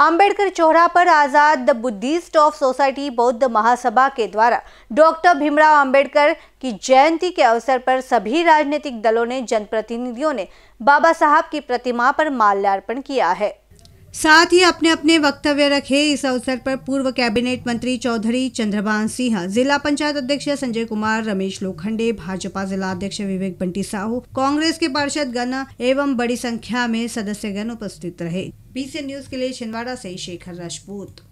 आम्बेडकर चौहरा पर Azad the Buddhist of society बौद्ध महासभा के द्वारा डॉक्टर भीमराव आम्बेडकर की जयंती के अवसर पर सभी राजनीतिक दलों ने जनप्रतिनिधियों ने बाबा साहब की प्रतिमा पर माल्यार्पण किया है साथ ही अपने अपने वक्तव्य रखे इस अवसर पर पूर्व कैबिनेट मंत्री चौधरी चंद्रभान सिंह जिला पंचायत अध्यक्ष संजय कुमार रमेश लोखंडे भाजपा जिला अध्यक्ष विवेक बंटी साहू कांग्रेस के पार्षद गण एवं बड़ी संख्या में सदस्यगण उपस्थित रहे बीसी न्यूज के लिए छिंदवाड़ा से शेखर राजपूत